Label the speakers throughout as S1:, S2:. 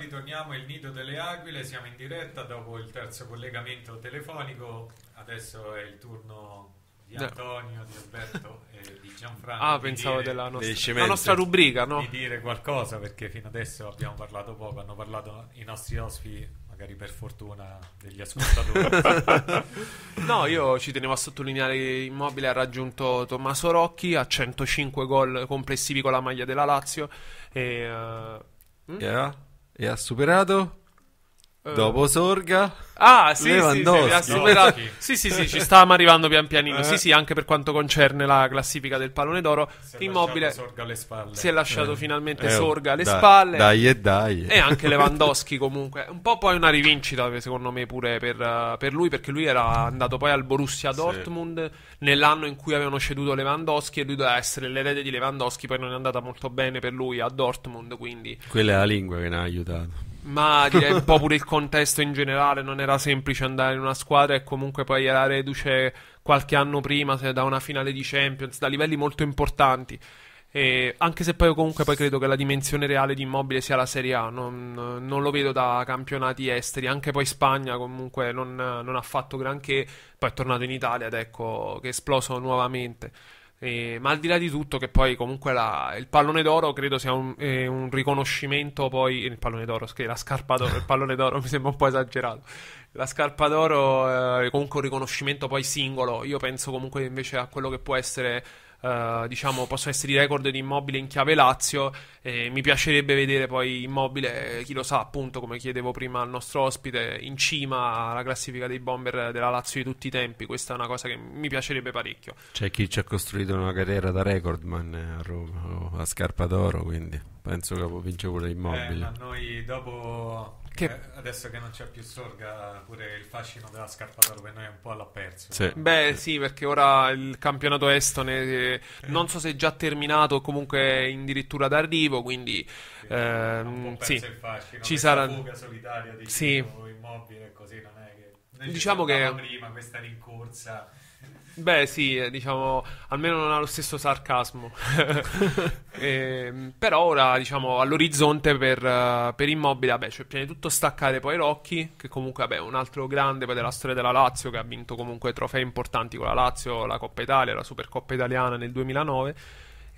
S1: ritorniamo al Nido delle Aquile, siamo in diretta dopo il terzo collegamento telefonico, adesso è il turno di Antonio, di Alberto e di Gianfranco. Ah, di pensavo dire, della nostra, nostra rubrica, no? Di dire qualcosa perché fino adesso abbiamo parlato poco, hanno parlato i nostri ospiti, magari per fortuna degli ascoltatori.
S2: no, io ci tenevo a sottolineare che Immobile ha raggiunto Tommaso Rocchi a 105 gol complessivi con la maglia della Lazio e... Uh, eh,
S3: yeah. Hm? e ha superato eh. Dopo Sorga,
S2: ah, sì, Lewandowski. Sì, sì, sì, ci stavamo arrivando pian pianino. Sì, eh. sì, anche per quanto concerne la classifica del pallone d'oro, Immobile si è lasciato eh. finalmente oh, Sorga alle spalle. Dai e dai. E anche Lewandowski comunque. Un po' poi una rivincita secondo me pure per, lui perché lui era andato poi al Borussia Dortmund nell'anno in cui avevano ceduto Lewandowski e lui doveva essere l'erede di Lewandowski, poi non è andata molto bene per lui a Dortmund, quindi...
S3: Quella è la lingua che ne ha aiutato
S2: ma direi un po' pure il contesto in generale, non era semplice andare in una squadra e comunque poi era reduce qualche anno prima da una finale di Champions, da livelli molto importanti. E anche se poi comunque poi credo che la dimensione reale di Immobile sia la Serie A, non, non lo vedo da campionati esteri, anche poi Spagna comunque non, non ha fatto granché, poi è tornato in Italia ed ecco che è esploso nuovamente. Eh, ma al di là di tutto, che poi comunque la, il pallone d'oro credo sia un, eh, un riconoscimento. Poi il pallone d'oro, la scarpa d'oro, il pallone d'oro mi sembra un po' esagerato. La scarpa d'oro eh, è comunque un riconoscimento poi singolo. Io penso comunque invece a quello che può essere eh, diciamo, possono essere i record di Immobile in chiave Lazio. E mi piacerebbe vedere poi Immobile, eh, chi lo sa, appunto, come chiedevo prima al nostro ospite, in cima alla classifica dei bomber della Lazio di tutti i tempi. Questa è una cosa che mi piacerebbe parecchio.
S3: C'è chi ci ha costruito una carriera da recordman eh, a Roma, a Scarpa d'Oro, quindi penso che vince pure Immobile. Eh, ma
S1: noi dopo che... Eh, adesso che non c'è più Sorga, pure il fascino della scarpa scarpata per noi è un po' l'ha perso. Sì.
S2: Beh, sì, perché ora il campionato estone eh, non so se è già terminato o comunque è addirittura d'arrivo, quindi sì, ehm, sì. Fascino, ci sarà fuga solitaria di sì. immobile
S1: così non è che Noi diciamo che prima questa rincorsa
S2: Beh, sì, eh, diciamo, almeno non ha lo stesso sarcasmo. e, ehm, però ora, diciamo, all'orizzonte per, eh, per Immobile, vabbè, cioè, prima di tutto staccare poi Rocchi, che comunque, vabbè, è un altro grande poi della storia della Lazio, che ha vinto comunque trofei importanti con la Lazio, la Coppa Italia, la Supercoppa Italiana nel 2009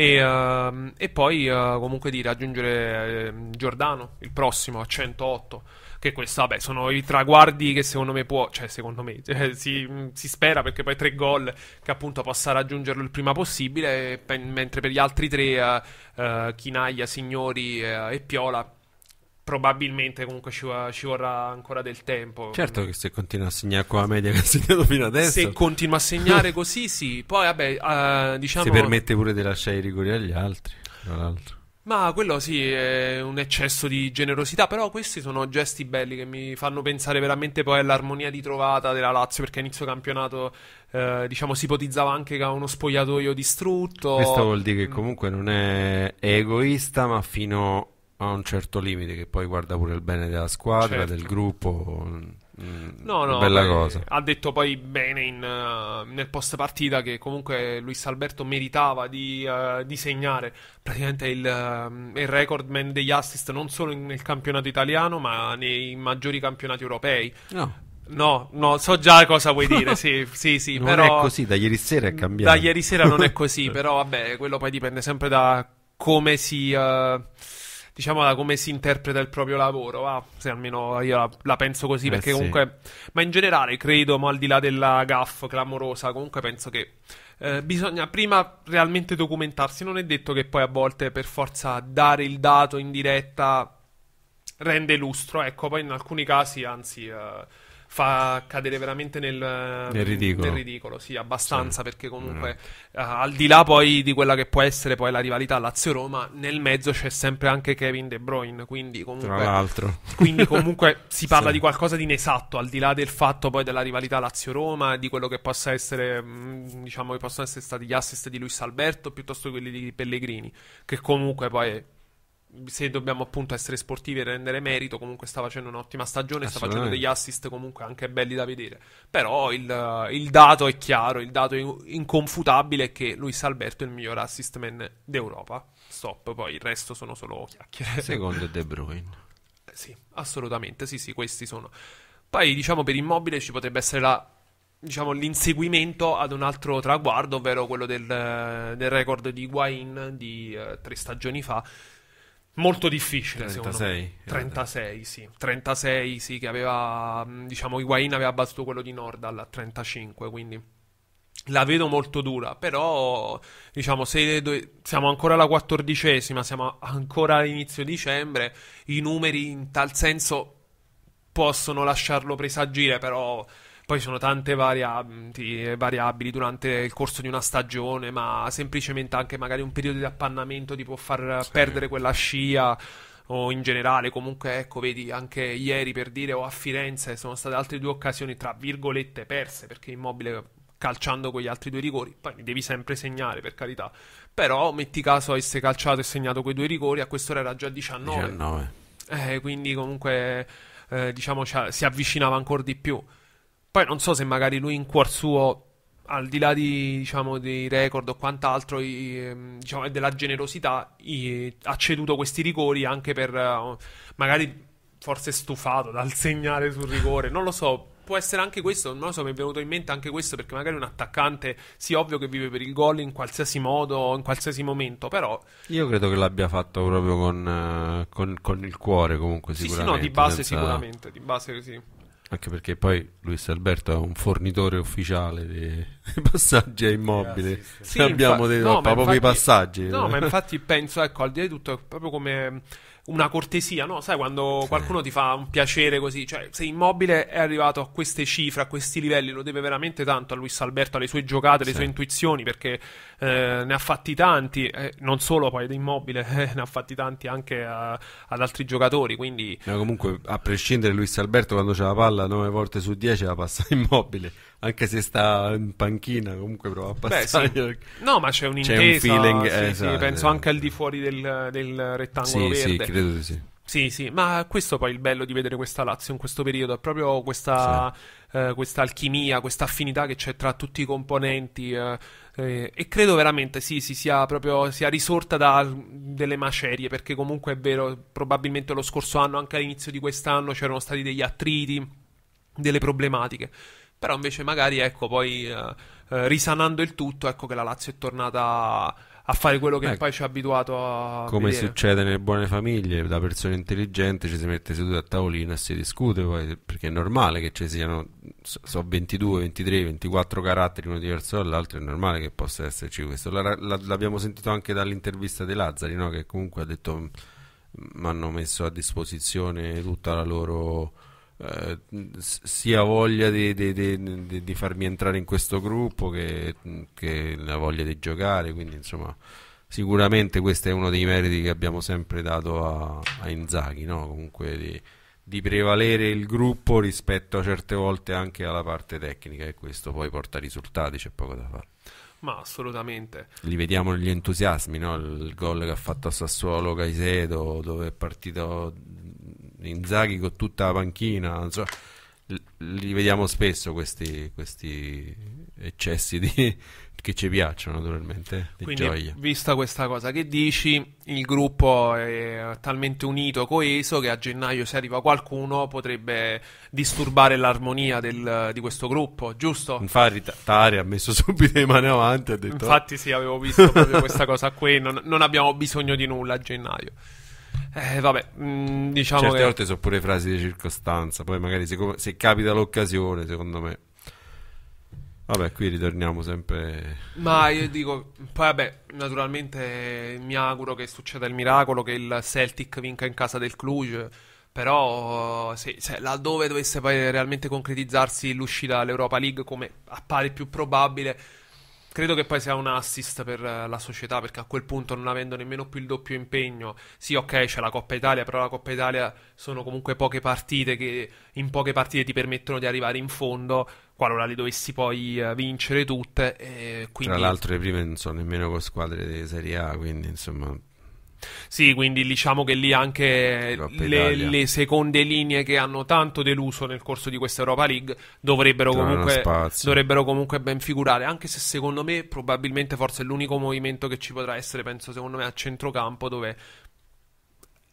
S2: e, uh, e poi uh, comunque di raggiungere uh, Giordano, il prossimo a 108. Che questo, vabbè, sono i traguardi che secondo me può, cioè secondo me eh, si, si, spera perché poi tre gol che appunto possa raggiungerlo il prima possibile, pe- mentre per gli altri tre, eh, eh, Chinaglia, Signori e Piola, probabilmente comunque ci, ci, vorrà ancora del tempo. Certo
S3: che se continua a segnare qua la media che ha segnato fino adesso. Se continua a
S2: segnare così, sì. Poi, vabbè, uh, diciamo... Si permette
S3: pure di lasciare i rigori agli altri, tra l'altro.
S2: Ma quello sì, è un eccesso di generosità, però questi sono gesti belli che mi fanno pensare veramente poi all'armonia di trovata della Lazio, perché inizio campionato eh, diciamo si ipotizzava anche che ha uno spogliatoio distrutto. Questo vuol
S3: dire che comunque non è egoista, ma fino a a un certo limite che poi guarda pure il bene della squadra, certo. del gruppo.
S2: Mm, no, no, bella beh, cosa. ha detto poi bene in, uh, nel post partita che comunque Luis Alberto meritava di, uh, di segnare praticamente il, uh, il recordman degli assist non solo in, nel campionato italiano ma nei maggiori campionati europei. No. No, no, so già cosa vuoi dire. Sì, sì, sì. non però, è così, da ieri sera è cambiato. Da ieri sera non è così, però vabbè, quello poi dipende sempre da come si. Uh, diciamo, da come si interpreta il proprio lavoro. Ah, se almeno io la, la penso così, eh perché sì. comunque. Ma in generale, credo, ma al di là della gaff clamorosa, comunque penso che. Eh, bisogna prima realmente documentarsi. Non è detto che poi a volte per forza dare il dato in diretta rende lustro. Ecco, poi in alcuni casi, anzi. Eh, fa cadere veramente nel, nel ridicolo. Nel ridicolo sì, abbastanza, sì. perché mm. comunque mm. uh, al di là poi di quella che può essere poi la rivalità Lazio-Roma, nel mezzo c'è sempre anche Kevin De Bruyne, quindi comunque... Tra l'altro. Quindi comunque si parla sì. di qualcosa di inesatto, al di là del fatto poi della rivalità Lazio-Roma, di quello che possa essere, mm, diciamo, che possono essere stati gli assist di Luis Alberto piuttosto che quelli di Pellegrini, che comunque poi se dobbiamo appunto essere sportivi e rendere merito, comunque sta facendo un'ottima stagione, sta facendo degli assist comunque anche belli da vedere. Però il, il dato è chiaro, il dato inconfutabile è che Luis Alberto è il miglior assist man d'Europa. Stop, poi il resto sono solo
S3: chiacchiere. Secondo De Bruyne.
S2: Sì, assolutamente, sì, sì, questi sono. Poi diciamo per Immobile ci potrebbe essere la diciamo, l'inseguimento ad un altro traguardo, ovvero quello del, del record di Guain di uh, tre stagioni fa, molto difficile 36 36 sì 36 sì che aveva mm, diciamo Higuain aveva battuto quello di Nordal a 35 quindi la vedo molto dura però diciamo se do- siamo ancora alla quattordicesima siamo ancora all'inizio dicembre i numeri in tal senso possono lasciarlo presagire però poi sono tante variabili, mm, variabili, durante il corso di una stagione, ma semplicemente anche magari un periodo di appannamento ti può far sì. perdere quella scia o in generale comunque ecco vedi anche ieri per dire o a Firenze sono state altre due occasioni tra virgolette perse perché Immobile calciando quegli altri due rigori poi li devi sempre segnare per carità però metti caso avesse calciato e segnato quei due rigori a quest'ora era già 19, 19. Eh, quindi comunque eh, diciamo si avvicinava ancora di più poi non so se magari lui in cuor suo, al di là di, diciamo, dei record o quant'altro, ehm, diciamo, e diciamo, della generosità, ha ceduto questi rigori anche per eh, magari forse stufato dal segnare sul rigore, non lo so. Può essere anche questo, non lo so, mi è venuto in mente anche questo perché magari un attaccante, sì, ovvio che vive per il gol in qualsiasi modo, in qualsiasi momento, però...
S3: Io credo che l'abbia fatto proprio con, eh, con, con il cuore comunque, sicuramente. Sì, sì, no, di base senza... sicuramente, di base sì. Anche perché poi Luis Alberto è un fornitore ufficiale di passaggi a immobile. Eh,
S2: sì, sì. sì abbiamo no, proprio infatti, i passaggi. No, ma infatti penso, ecco, al di là di tutto, proprio come una cortesia, no? Sai quando qualcuno ti fa un piacere così, cioè se Immobile è arrivato a queste cifre, a questi livelli, lo deve veramente tanto a Luis Alberto, alle sue giocate, alle sì. sue intuizioni, perché eh, ne ha fatti tanti, eh, non solo poi ad Immobile, eh, ne ha fatti tanti anche a, ad altri giocatori, quindi...
S3: No, comunque a prescindere Luis Alberto quando c'è la palla 9 volte su 10 la passa Immobile anche se sta in panchina, comunque prova a passare. Beh, sì. No, ma c'è un, C'è un feeling, sì, eh, esatto, sì, penso
S2: esatto. anche al di fuori del, del rettangolo sì, verde. Sì, credo di sì. Sì, sì, ma questo poi è il bello di vedere questa Lazio in questo periodo, è proprio questa, sì. eh, questa alchimia, questa affinità che c'è tra tutti i componenti eh, eh, e credo veramente sì, si sia proprio sia risorta da delle macerie, perché comunque è vero, probabilmente lo scorso anno, anche all'inizio di quest'anno c'erano stati degli attriti, delle problematiche. Però invece magari, ecco, poi eh, eh, risanando il tutto, ecco che la Lazio è tornata a fare quello che Beh, ecco. poi ci ha abituato a come vedere.
S3: succede nelle buone famiglie da persone intelligenti ci si mette seduti a tavolino e si discute poi, perché è normale che ci siano so, 22, 23, 24 caratteri uno diverso dall'altro è normale che possa esserci questo la, la, l'abbiamo sentito anche dall'intervista di Lazzari no? che comunque ha detto mi hanno messo a disposizione tutta la loro eh, sia voglia di, di, di, di, farmi entrare in questo gruppo che, che, la voglia di giocare, quindi insomma sicuramente questo è uno dei meriti che abbiamo sempre dato a, a Inzaghi, no? comunque di, di prevalere il gruppo rispetto a certe volte anche alla parte tecnica e questo poi porta risultati, c'è poco da fare.
S2: Ma assolutamente.
S3: Li vediamo negli entusiasmi, no? il gol che ha fatto a Sassuolo Caicedo dove è partito Inzaghi con tutta la panchina, so, li vediamo spesso questi, questi eccessi di, che ci piacciono naturalmente. Di Quindi, gioia.
S2: vista questa cosa che dici, il gruppo è talmente unito, coeso, che a gennaio se arriva qualcuno potrebbe disturbare l'armonia del, di questo gruppo, giusto? Infatti
S3: Tari ha messo subito le mani avanti ha detto... Infatti sì, avevo visto proprio questa
S2: cosa qui, non, non abbiamo bisogno di nulla a gennaio. Eh, vabbè, mh, mm, diciamo Certe che... volte
S3: sono pure frasi di circostanza, poi magari se, se capita l'occasione, secondo me... Vabbè, qui ritorniamo sempre. Ma
S2: io dico, poi vabbè, naturalmente mi auguro che succeda il miracolo, che il Celtic vinca in casa del Cluj. Però, se, se, laddove dovesse poi realmente concretizzarsi l'uscita all'Europa League, come appare più probabile, Credo che poi sia un assist per eh, la società, perché a quel punto, non avendo nemmeno più il doppio impegno, sì, ok, c'è la Coppa Italia, però la Coppa Italia sono comunque poche partite che in poche partite ti permettono di arrivare in fondo, qualora le dovessi poi eh, vincere tutte. Quindi... Tra l'altro,
S3: le prime non sono nemmeno con squadre di Serie A, quindi insomma
S2: sì, quindi diciamo che lì anche eh, le, le, seconde linee che hanno tanto deluso nel corso di questa Europa League dovrebbero comunque, dovrebbero comunque ben figurare, anche se secondo me probabilmente forse è l'unico movimento che ci potrà essere, penso secondo me a centrocampo dove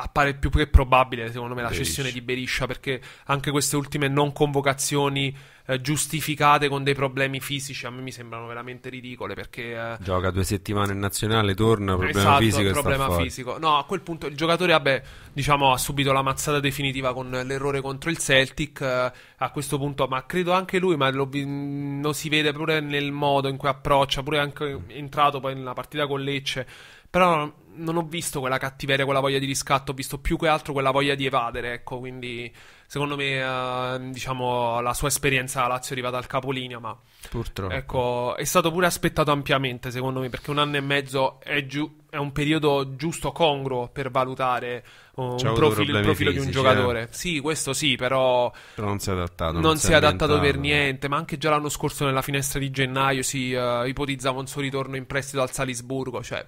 S2: appare più che probabile, secondo me, la cessione di Beriscia, perché anche queste ultime non convocazioni eh, giustificate con dei problemi fisici a me mi sembrano veramente ridicole, perché... Eh,
S3: Gioca due settimane in nazionale, torna, problema esatto, fisico. problema
S2: fisico. No, a quel punto il giocatore, vabbè, diciamo, ha subito la mazzata definitiva con l'errore contro il Celtic, eh, a questo punto, ma credo anche lui, ma lo, lo si vede pure nel modo in cui approccia, pure anche entrato poi nella partita con Lecce però non ho visto quella cattiveria, quella voglia di riscatto, ho visto più che altro quella voglia di evadere, ecco, quindi secondo me eh, diciamo la sua esperienza a Lazio è arrivata al capolinea, ma purtroppo ecco, è stato pure aspettato ampiamente, secondo me, perché un anno e mezzo è, giu- è un periodo giusto congruo per valutare uh, un profilo, il profilo fisici, di un giocatore. Eh? Sì, questo sì, però,
S3: però non si è adattato, non, non si è adattato per
S2: niente, ma anche già l'anno scorso nella finestra di gennaio si uh, ipotizzava un suo ritorno in prestito al Salisburgo, cioè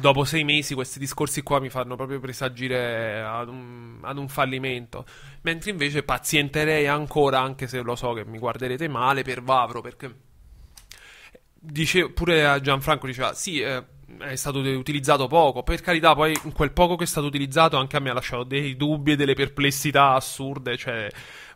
S2: dopo sei mesi questi discorsi qua mi fanno proprio presagire ad un, ad un fallimento. Mentre invece pazienterei ancora, anche se lo so che mi guarderete male, per Vavro, perché dice, pure a Gianfranco diceva, sì, eh, è stato utilizzato poco. Per carità, poi quel poco che è stato utilizzato anche a me ha lasciato dei dubbi e delle perplessità assurde. Cioè,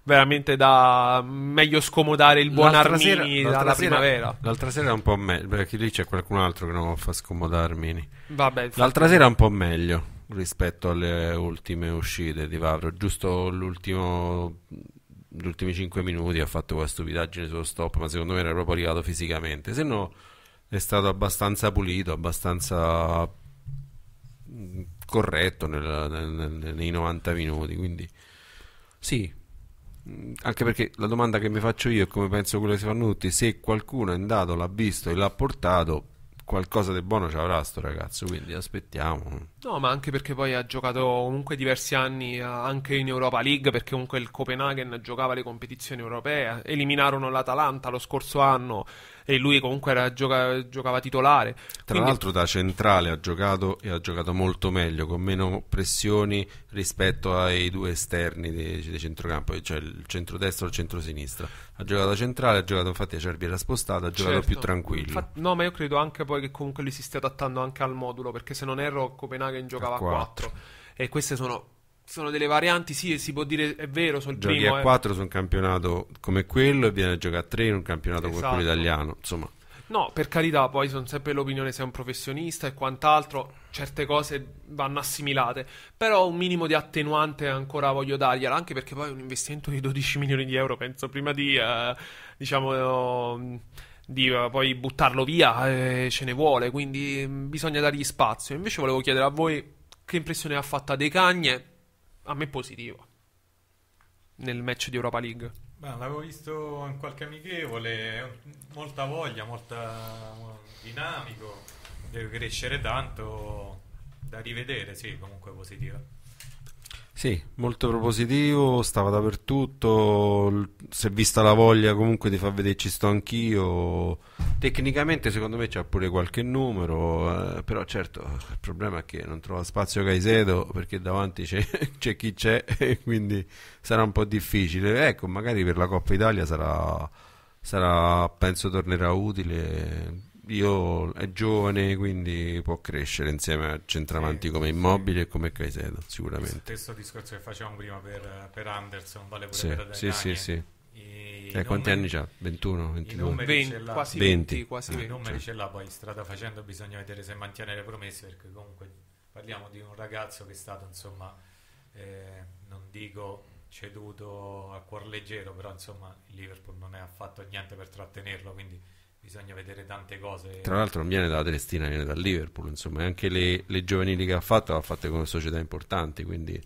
S2: veramente da meglio scomodare il buon l'altra Armini sera, dalla sera, primavera. L'altra sera
S3: è un po' meglio, perché lì c'è qualcun altro che non fa scomodare Armini. Vabbè, l'altra sera è un po' meglio rispetto alle ultime uscite di Vavro, giusto l'ultimo gli ultimi 5 minuti ha fatto quella stupidaggine sullo stop, ma secondo me era proprio arrivato fisicamente, se no è stato abbastanza pulito, abbastanza mm, corretto nel, nel, nei 90 minuti, quindi sì, Mm, anche perché la domanda che mi faccio io e come penso quello che si fanno tutti, se qualcuno è andato, l'ha visto e l'ha portato, qualcosa di buono ci avrà sto ragazzo, quindi aspettiamo.
S2: No, ma anche perché poi ha giocato comunque diversi anni eh, anche in Europa League, perché comunque il Copenaghen giocava le competizioni europee, eliminarono l'Atalanta lo scorso anno, e lui comunque era, gioca, giocava titolare. Tra Quindi... l'altro
S3: da centrale ha giocato e ha giocato molto meglio, con meno pressioni rispetto ai due esterni di, di centrocampo, cioè il centrodestra e il centrosinistra. Ha giocato da centrale, ha giocato infatti a Cerbi era spostato, ha giocato certo. più tranquillo.
S2: Infatti, no, ma io credo anche poi che comunque lui si stia adattando anche al modulo, perché se non erro Copenaghen giocava a 4. 4 e queste sono sono delle varianti, sì, si può dire, è vero, sono il Giochi primo, a eh. 4
S3: su un campionato come quello e viene a giocare a 3 in un campionato esatto. come quello esatto. italiano, insomma.
S2: No, per carità, poi sono sempre l'opinione se è un professionista e quant'altro, certe cose vanno assimilate, però un minimo di attenuante ancora voglio dargliela, anche perché poi un investimento di 12 milioni di euro, penso, prima di, eh, diciamo, mm, di eh, poi buttarlo via eh, ce ne vuole, quindi mm, bisogna dargli spazio. Invece volevo chiedere a voi che impressione ha fatta De Cagne, a me positivo nel match di Europa League. Beh,
S1: l'avevo visto in qualche amichevole, molta voglia, molta dinamico, deve crescere tanto, da rivedere, sì, comunque positivo.
S3: Sì, molto propositivo, stava dappertutto, si è vista la voglia comunque di far vederci sto anch'io Tecnicamente secondo me c'ha pure qualche numero, eh, però certo il problema è che non trova spazio Caicedo perché davanti c'è, c'è chi c'è e quindi sarà un po' difficile. Ecco, magari per la Coppa Italia sarà, sarà penso tornerà utile. Io è giovane, quindi può crescere insieme a centravanti sì, come Immobile sì. e come Caicedo, sicuramente. Lo
S1: stesso discorso che facevamo prima per, per Anderson, vale pure sì, per Adriani. Sì, sì, eh. sì
S2: eh,
S1: quanti anni già?
S2: 21, 22? 20, là, quasi 20, 20 quasi ah, 20. I numeri
S1: ce l'ha, poi strada facendo bisogna vedere se mantiene le promesse, perché comunque parliamo di un ragazzo che è stato, insomma, eh, non dico ceduto a cuor leggero, però insomma il Liverpool non è affatto niente per trattenerlo, quindi bisogna vedere tante cose. Tra l'altro
S3: non viene dalla Triestina, viene dal Liverpool, insomma, anche le, le giovanili che ha fatto, ha fatto con società importanti, quindi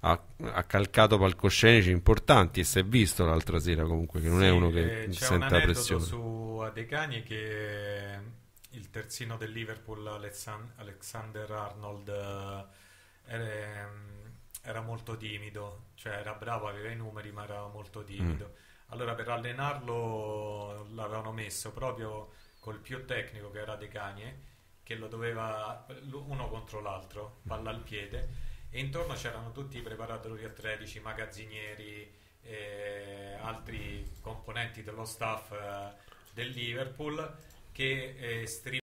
S3: ha, ha, calcato palcoscenici importanti e si è visto l'altra sera comunque che non sì, è uno che eh, senta pressione.
S1: su Adegani che eh, il terzino del Liverpool Alexander Arnold eh, era, ehm, era molto timido, cioè era bravo, aveva i numeri ma era molto mm. timido. Mm. Allora per allenarlo l'avevano messo proprio col più tecnico che era De che lo doveva uno contro l'altro, palla al piede e intorno c'erano tutti i preparatori atletici, magazzinieri, eh, altri componenti dello staff eh, del Liverpool che eh,